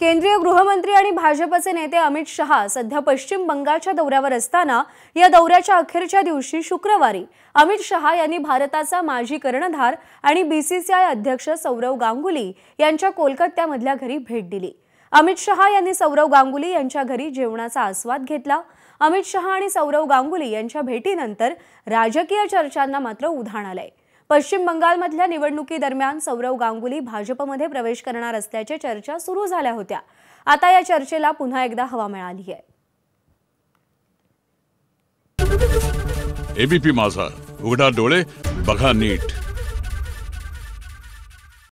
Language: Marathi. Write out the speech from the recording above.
केंद्रीय गृहमंत्री आणि भाजपचे नेते अमित शहा सध्या पश्चिम बंगालच्या दौऱ्यावर असताना या दौऱ्याच्या अखेरच्या दिवशी शुक्रवारी अमित शहा यांनी भारताचा माजी कर्णधार आणि बीसीसीआय अध्यक्ष सौरव गांगुली यांच्या कोलकात्यामधल्या घरी भेट दिली अमित शहा यांनी सौरव गांगुली यांच्या घरी जेवणाचा आस्वाद घेतला अमित शहा आणि सौरव गांगुली यांच्या भेटीनंतर राजकीय चर्चांना मात्र उधाण आलंय पश्चिम बंगालमधल्या निवडणुकीदरम्यान सौरव गांगुली भाजपमध्ये प्रवेश करणार असल्याच्या चर्चा सुरू झाल्या होत्या आता या चर्चेला पुन्हा एकदा हवा मिळाली आहे एबीपी माझा उघडा डोळे बघा नीट